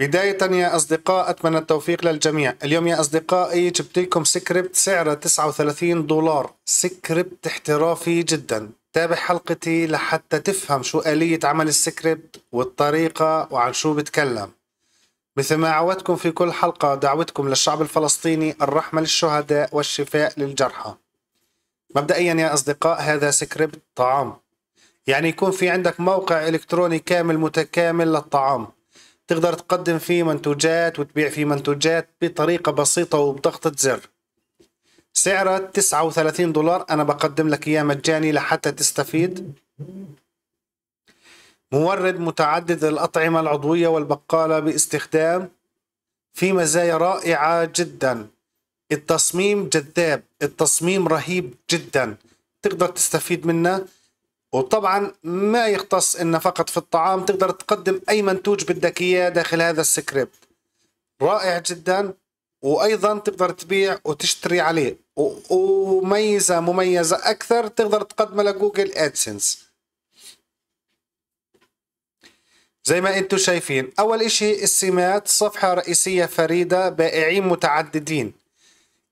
بداية يا أصدقاء أتمنى التوفيق للجميع اليوم يا أصدقائي جبت لكم سكريبت سعره 39 دولار سكريبت احترافي جدا تابع حلقتي لحتى تفهم شو آلية عمل السكريبت والطريقة وعن شو بتكلم مثل ما عودتكم في كل حلقة دعوتكم للشعب الفلسطيني الرحمة للشهداء والشفاء للجرحى مبدئيا يا أصدقاء هذا سكريبت طعام يعني يكون في عندك موقع إلكتروني كامل متكامل للطعام تقدر تقدم فيه منتوجات وتبيع فيه منتوجات بطريقة بسيطة وبضغطة زر سعره 39 دولار أنا بقدم لك إياه مجاني لحتى تستفيد مورد متعدد الأطعمة العضوية والبقالة باستخدام في مزايا رائعة جدا التصميم جذاب التصميم رهيب جدا تقدر تستفيد منه وطبعا ما يختص إن فقط في الطعام تقدر تقدم أي منتوج بدك إياه داخل هذا السكريبت رائع جدا وأيضا تقدر تبيع وتشتري عليه وميزة مميزة أكثر تقدر تقدمها لجوجل أدسنس زي ما انتم شايفين اول اشي السمات صفحة رئيسية فريدة بائعين متعددين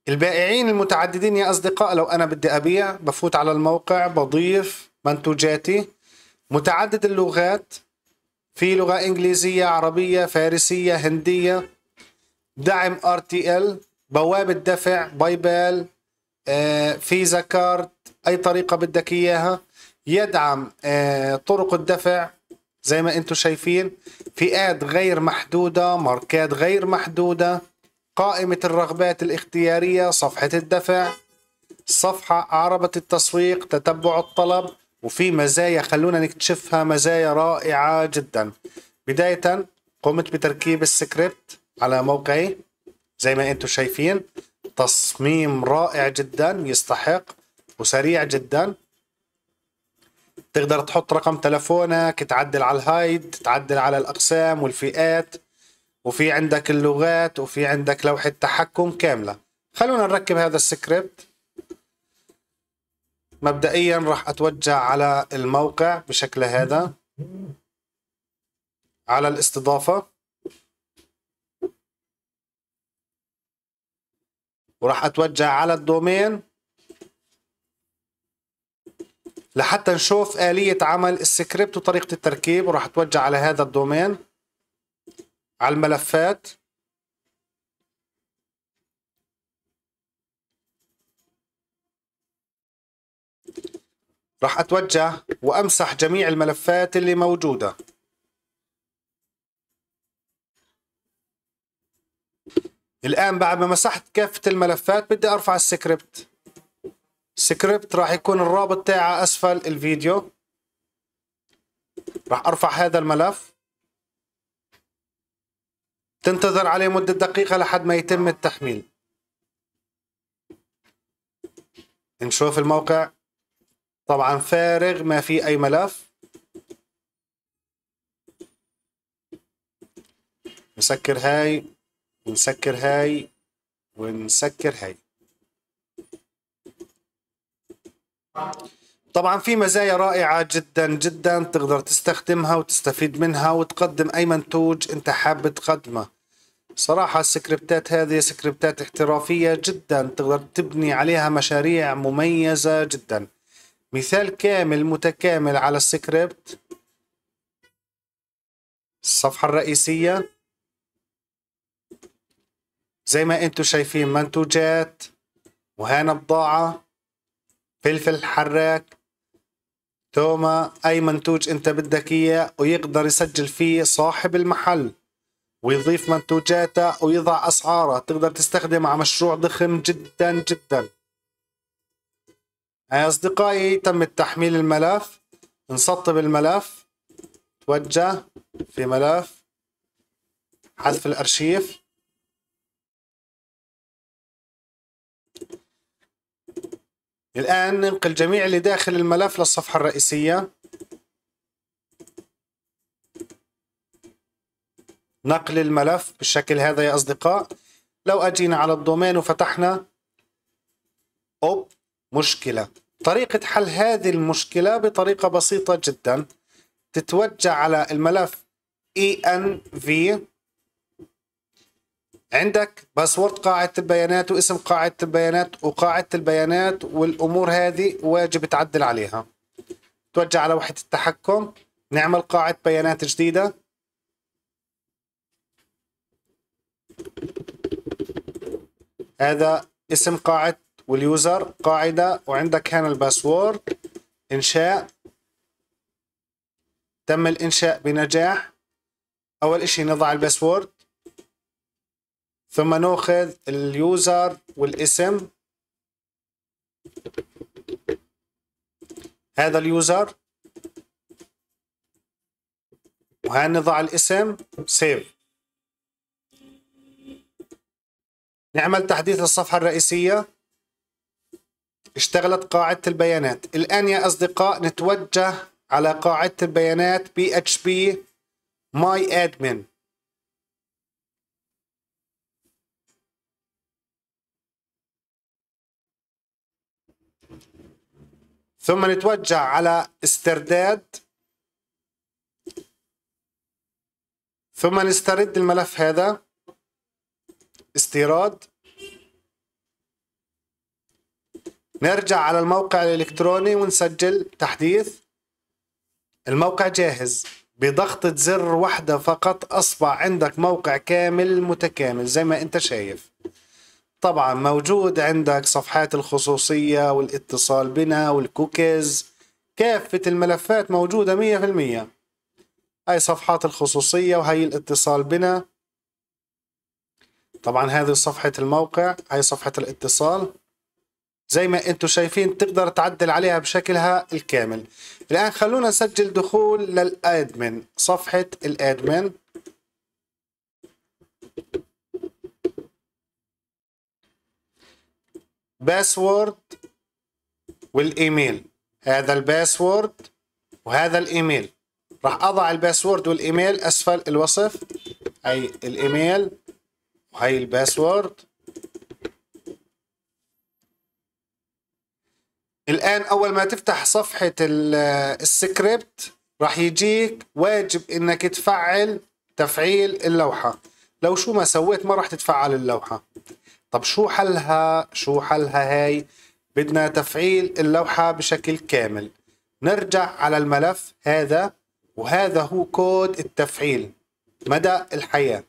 البائعين المتعددين يا اصدقاء لو انا بدي ابيع بفوت على الموقع بضيف منتوجاتي متعدد اللغات في لغة إنجليزية عربية فارسية هندية دعم ار تي ال بوابة دفع باي بال آه، فيزا كارد أي طريقة بدك إياها يدعم آه، طرق الدفع زي ما انتم شايفين فئات غير محدودة ماركات غير محدودة قائمة الرغبات الاختيارية صفحة الدفع صفحة عربة التسويق تتبع الطلب وفي مزايا خلونا نكتشفها مزايا رائعة جدا بداية قمت بتركيب السكريبت على موقعي زي ما انتم شايفين تصميم رائع جدا يستحق وسريع جدا تقدر تحط رقم تلفونك تعدل على الهايد تعدل على الأقسام والفئات وفي عندك اللغات وفي عندك لوحة تحكم كاملة خلونا نركب هذا السكريبت مبدئيا راح اتوجه على الموقع بشكل هذا على الاستضافة وراح اتوجه على الدومين لحتى نشوف آلية عمل السكريبت وطريقة التركيب وراح اتوجه على هذا الدومين على الملفات راح أتوجه وأمسح جميع الملفات اللي موجودة الآن بعد ما مسحت كافة الملفات بدي أرفع السكريبت السكريبت راح يكون الرابط تاعه أسفل الفيديو راح أرفع هذا الملف تنتظر عليه مدة دقيقة لحد ما يتم التحميل نشوف الموقع طبعا فارغ ما في أي ملف نسكر هاي ونسكر هاي ونسكر هاي طبعا في مزايا رائعة جدا جدا تقدر تستخدمها وتستفيد منها وتقدم أي منتوج أنت حاب تقدمه صراحة السكريبتات هذه سكريبتات احترافية جدا تقدر تبني عليها مشاريع مميزة جدا مثال كامل متكامل على السكريبت الصفحة الرئيسية زي ما انتو شايفين منتوجات وهنا بضاعة فلفل حراك توما اي منتوج انت بدك اياه ويقدر يسجل فيه صاحب المحل ويضيف منتوجاته ويضع اسعاره تقدر تستخدم على مشروع ضخم جدا جدا أصدقائي تم تحميل الملف نسطب الملف توجه في ملف حذف الأرشيف الآن ننقل جميع اللي داخل الملف للصفحة الرئيسية نقل الملف بالشكل هذا يا أصدقاء لو أجينا على الدومين وفتحنا أوب مشكلة طريقة حل هذه المشكلة بطريقة بسيطة جدا تتوجه على الملف env عندك باسورد قاعدة البيانات واسم قاعدة البيانات وقاعدة البيانات والأمور هذه واجب تعدل عليها توجه على وحدة التحكم نعمل قاعدة بيانات جديدة هذا اسم قاعدة واليوزر قاعدة وعندك هنا الباسورد إنشاء تم الإنشاء بنجاح أول إشي نضع الباسورد ثم نأخذ اليوزر والاسم هذا اليوزر وهنضع الاسم سيف نعمل تحديث الصفحة الرئيسية اشتغلت قاعدة البيانات الآن يا أصدقاء نتوجه على قاعدة البيانات بي بي اتش ماي ادمن ثم نتوجه على استرداد ثم نسترد الملف هذا استيراد نرجع على الموقع الإلكتروني ونسجل تحديث الموقع جاهز بضغطة زر واحدة فقط أصبح عندك موقع كامل متكامل زي ما أنت شايف طبعا موجود عندك صفحات الخصوصية والاتصال بنا والكوكيز كافة الملفات موجودة مية في المية هاي صفحات الخصوصية وهي الاتصال بنا طبعا هذه صفحة الموقع هاي صفحة الاتصال زي ما انتم شايفين تقدر تعدل عليها بشكلها الكامل الان خلونا نسجل دخول للادمن صفحة الادمن باسورد والايميل هذا الباسورد وهذا الايميل راح اضع الباسورد والايميل اسفل الوصف هي الايميل وهي الباسورد الآن أول ما تفتح صفحة السكريبت راح يجيك واجب إنك تفعل تفعيل اللوحة لو شو ما سويت ما راح تتفعل اللوحة طب شو حلها شو حلها هاي بدنا تفعيل اللوحة بشكل كامل نرجع على الملف هذا وهذا هو كود التفعيل مدى الحياة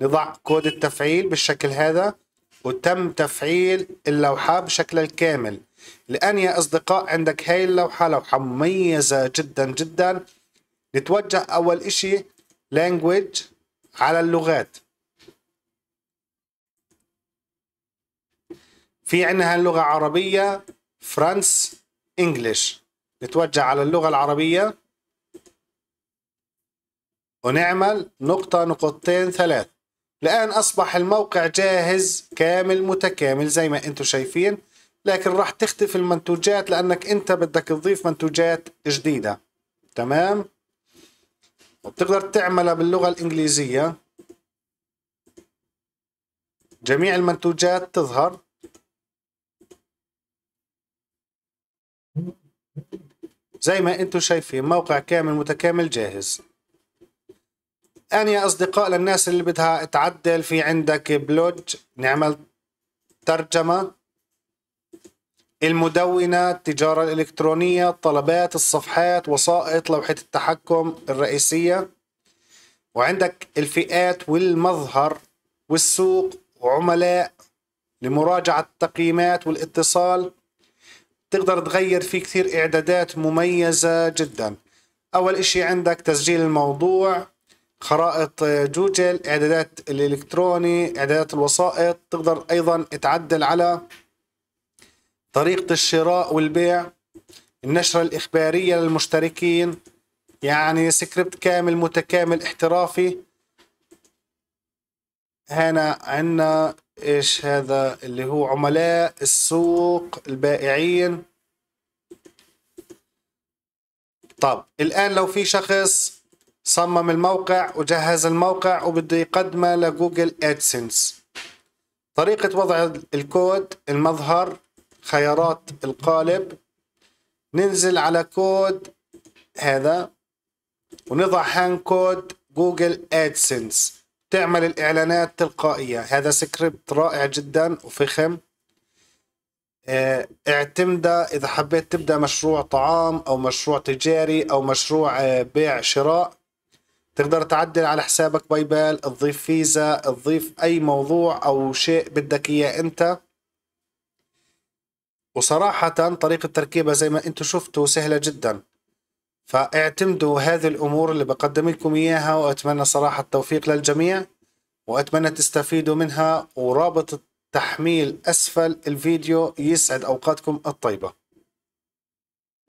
نضع كود التفعيل بالشكل هذا وتم تفعيل اللوحة بشكلها الكامل الآن يا أصدقاء عندك هاي اللوحة لوحة مميزة جدا جدا نتوجه أول إشي language على اللغات في عندنا اللغة عربية فرنس انجلش نتوجه على اللغة العربية ونعمل نقطة نقطتين ثلاث الآن أصبح الموقع جاهز كامل متكامل زي ما أنتم شايفين لكن راح تختفي المنتوجات لانك انت بدك تضيف منتوجات جديده تمام وبتقدر تعملها باللغه الانجليزيه جميع المنتوجات تظهر زي ما انتم شايفين موقع كامل متكامل جاهز الآن يا أصدقاء للناس اللي بدها تعدل في عندك بلوج نعمل ترجمة المدونة التجارة الإلكترونية الطلبات الصفحات وسائط لوحة التحكم الرئيسية وعندك الفئات والمظهر والسوق وعملاء لمراجعة التقييمات والاتصال تقدر تغير فيه كثير إعدادات مميزة جدا أول إشي عندك تسجيل الموضوع خرائط جوجل إعدادات الإلكتروني إعدادات الوسائط تقدر أيضا تعدل على طريقة الشراء والبيع النشرة الإخبارية للمشتركين يعني سكريبت كامل متكامل احترافي هنا عنا ايش هذا اللي هو عملاء السوق البائعين طب الآن لو في شخص صمم الموقع وجهز الموقع وبده يقدمه لجوجل ادسنس طريقة وضع الكود المظهر خيارات القالب ننزل على كود هذا ونضع هان كود جوجل ادسنس تعمل الاعلانات تلقائيه هذا سكريبت رائع جدا وفخم آه، اعتمده اذا حبيت تبدا مشروع طعام او مشروع تجاري او مشروع آه، بيع شراء تقدر تعدل على حسابك باي بال تضيف فيزا تضيف اي موضوع او شيء بدك اياه انت وصراحة طريقة تركيبها زي ما انتم شفتوا سهلة جدا فاعتمدوا هذه الأمور اللي بقدم لكم إياها وأتمنى صراحة التوفيق للجميع وأتمنى تستفيدوا منها ورابط التحميل أسفل الفيديو يسعد أوقاتكم الطيبة